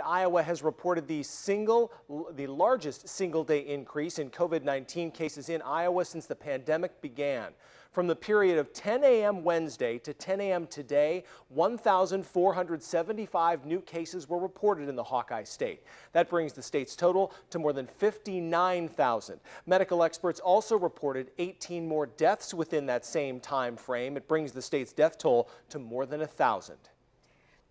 Iowa has reported the single, the largest single day increase in COVID-19 cases in Iowa since the pandemic began. From the period of 10 a.m. Wednesday to 10 a.m. today, 1,475 new cases were reported in the Hawkeye State. That brings the state's total to more than 59,000. Medical experts also reported 18 more deaths within that same time frame. It brings the state's death toll to more than 1,000.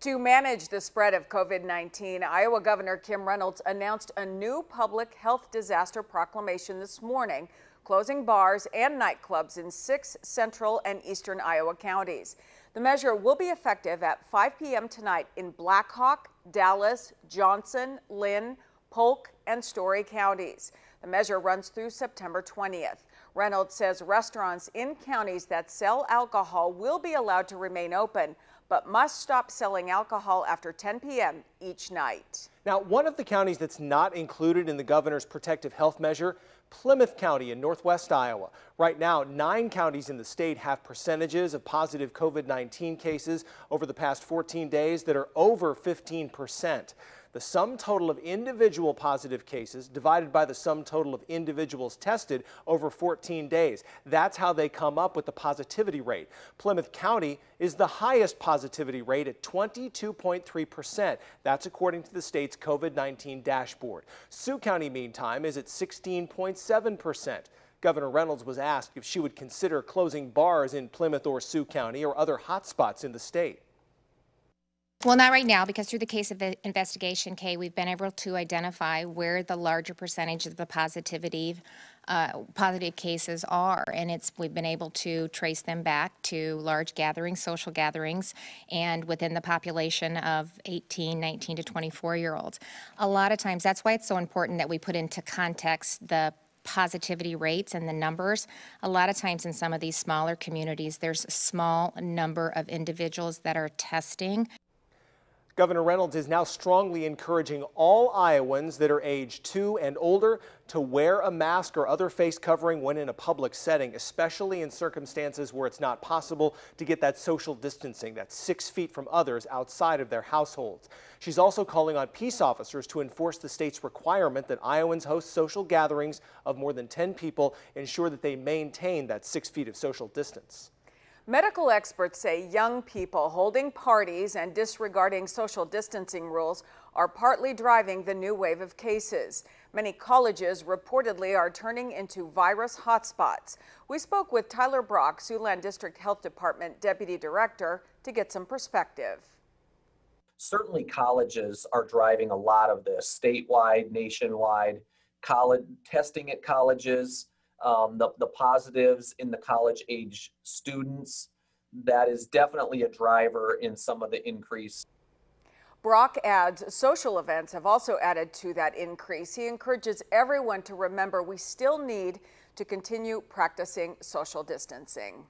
To manage the spread of COVID 19, Iowa Governor Kim Reynolds announced a new public health disaster proclamation this morning, closing bars and nightclubs in six central and eastern Iowa counties. The measure will be effective at 5 p.m. tonight in Blackhawk, Dallas, Johnson, Lynn, Polk, and Story counties. The measure runs through September 20th. Reynolds says restaurants in counties that sell alcohol will be allowed to remain open but must stop selling alcohol after 10 p.m. each night. Now, one of the counties that's not included in the governor's protective health measure, Plymouth County in northwest Iowa. Right now, nine counties in the state have percentages of positive COVID-19 cases over the past 14 days that are over 15 percent the sum total of individual positive cases divided by the sum total of individuals tested over 14 days. That's how they come up with the positivity rate. Plymouth County is the highest positivity rate at 22.3%. That's according to the state's COVID-19 dashboard. Sioux County, meantime, is at 16.7%. Governor Reynolds was asked if she would consider closing bars in Plymouth or Sioux County or other hotspots in the state. Well, not right now, because through the case of the investigation, Kay, we've been able to identify where the larger percentage of the positivity, uh, positive cases are, and it's we've been able to trace them back to large gatherings, social gatherings, and within the population of 18, 19 to 24 year olds. A lot of times, that's why it's so important that we put into context the positivity rates and the numbers. A lot of times in some of these smaller communities, there's a small number of individuals that are testing Governor Reynolds is now strongly encouraging all Iowans that are age two and older to wear a mask or other face covering when in a public setting, especially in circumstances where it's not possible to get that social distancing, that's six feet from others outside of their households. She's also calling on peace officers to enforce the state's requirement that Iowans host social gatherings of more than 10 people, ensure that they maintain that six feet of social distance. Medical experts say young people holding parties and disregarding social distancing rules are partly driving the new wave of cases. Many colleges reportedly are turning into virus hotspots. We spoke with Tyler Brock, Siouxland District Health Department Deputy Director, to get some perspective. Certainly, colleges are driving a lot of this statewide, nationwide, college testing at colleges um, the, the positives in the college age students, that is definitely a driver in some of the increase. Brock adds social events have also added to that increase. He encourages everyone to remember we still need to continue practicing social distancing.